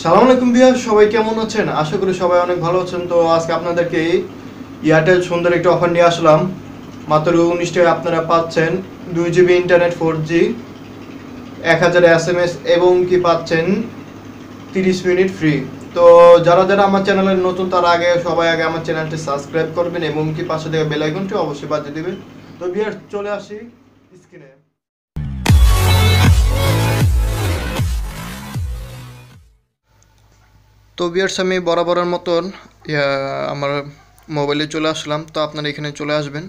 সালাম আলাইকুম বিহার সবাই কেমন আছেন আশা করি সবাই অনেক ভালো আছেন তো আজকে আপনাদেরকে এয়ারটেল সুন্দর একটা অফার নিয়ে আসলাম মাত্র উনিশ টাকায় আপনারা পাচ্ছেন দুই জিবি ইন্টারনেট ফোর জি এক হাজার এস এম এস এবং কি পাচ্ছেন তিরিশ মিনিট ফ্রি তো যারা যারা আমার চ্যানেলের নতুন তার আগে সবাই আগে আমার চ্যানেলটি সাবস্ক্রাইব করবেন এবং কি পাশে থেকে বেলাইকনটি অবশ্যই বাজিয়ে দেবেন তো বিহার চলে আসি স্ক্রিনে তো বিয়ার্স আমি বরাবরের মতন আমার মোবাইলে চলে আসলাম তো আপনারা এখানে চলে আসবেন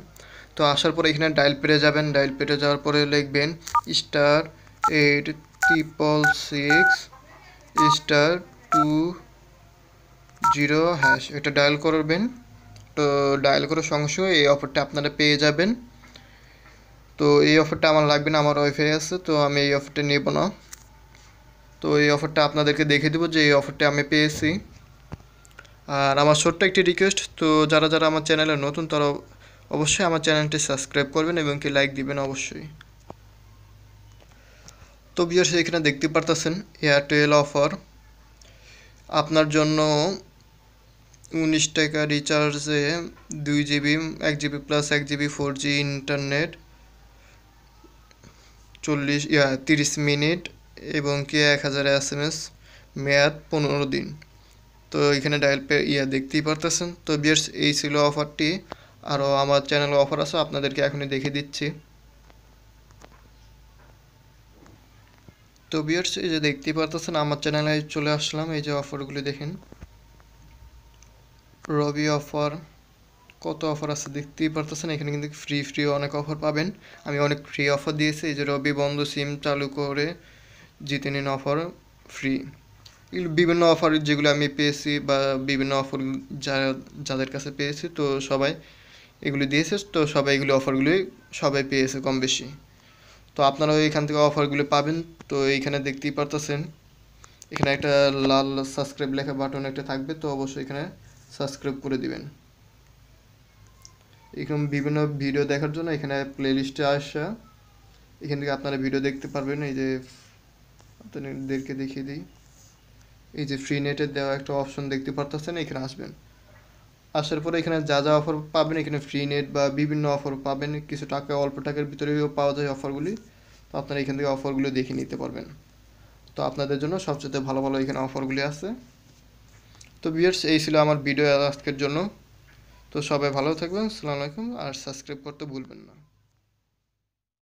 তো আসার পরে এখানে ডায়াল পেটে যাবেন ডায়াল পেটে যাওয়ার পরে লিখবেন star eight triple six star two zero hash এটা ডায়াল করবেন তো ডায়াল করার সঙ্গে সঙ্গে এই অফারটা আপনারা পেয়ে যাবেন তো এই অফারটা আমার লাগবে না আমার ওয়াইফাই আছে তো আমি এই অফারটা নেব না তো এই অফারটা আপনাদেরকে দেখে দেবো যে এই অফারটা আমি পেয়েছি আর আমার ছোট্ট একটি রিকোয়েস্ট তো যারা যারা আমার চ্যানেলে নতুন তারা অবশ্যই আমার চ্যানেলটি সাবস্ক্রাইব করবেন এবং কি লাইক দিবেন অবশ্যই তো বিয়ার এখানে দেখতে পারতেছেন এয়ারটেল অফার আপনার জন্য উনিশ টাকা রিচার্জে দুই জিবি এক জিবি প্লাস এক জিবি ফোর জি ইন্টারনেট চল্লিশ তিরিশ মিনিট এবং কি এক হাজার এস এম এস মেয়াদ পনেরো দিন তো এখানে ডায়াল পে ইয়া দেখতেই পারতেছেন তো বিয়ার্স এই ছিল অফারটি আরও আমার চ্যানেল অফার আছে আপনাদেরকে এখনই দেখে দিচ্ছি তো বিয়ার্স এই যে দেখতেই পারতেছেন আমার চ্যানেলে চলে আসলাম এই যে অফারগুলি দেখেন রবি অফার কত অফার আছে দেখতেই পারতেছেন এখানে কিন্তু ফ্রি ফ্রি অনেক অফার পাবেন আমি অনেক ফ্রি অফার দিয়েছি এই যে রবি বন্ধ সিম চালু করে জিতে নিন অফার ফ্রি বিভিন্ন অফার যেগুলো আমি পেয়েছি বা বিভিন্ন অফার যারা যাদের কাছে পেয়েছি তো সবাই এগুলি দিয়েছে তো সবাই এগুলি অফারগুলি সবাই পেয়েছে কম বেশি তো আপনারাও এখান থেকে অফারগুলো পাবেন তো এইখানে দেখতেই পারতেছেন এখানে একটা লাল সাবস্ক্রাইব লেখা বাটন একটা থাকবে তো অবশ্যই এখানে সাবস্ক্রাইব করে দিবেন এরকম বিভিন্ন ভিডিও দেখার জন্য এখানে প্লেলিস্টে আসা এখান থেকে আপনারা ভিডিও দেখতে পারবেন এই যে আপনাদেরকে দেখিয়ে দিই এই যে ফ্রি নেটের দেওয়া একটা অপশন দেখতে পারতেছেন এখানে আসবেন আসার পরে এখানে যা যা অফার পাবেন এখানে ফ্রি নেট বা বিভিন্ন অফার পাবেন কিছু টাকা অল্প টাকার ভিতরেও পাওয়া যায় অফারগুলি তো আপনারা এখান থেকে অফারগুলো দেখে নিতে পারবেন তো আপনাদের জন্য সবচেয়ে ভালো ভালো এখানে অফারগুলি আছে তো বিয়ার্স এই ছিল আমার ভিডিও আজকের জন্য তো সবাই ভালো থাকবেন সালাম আলাইকুম আর সাবস্ক্রাইব করতে ভুলবেন না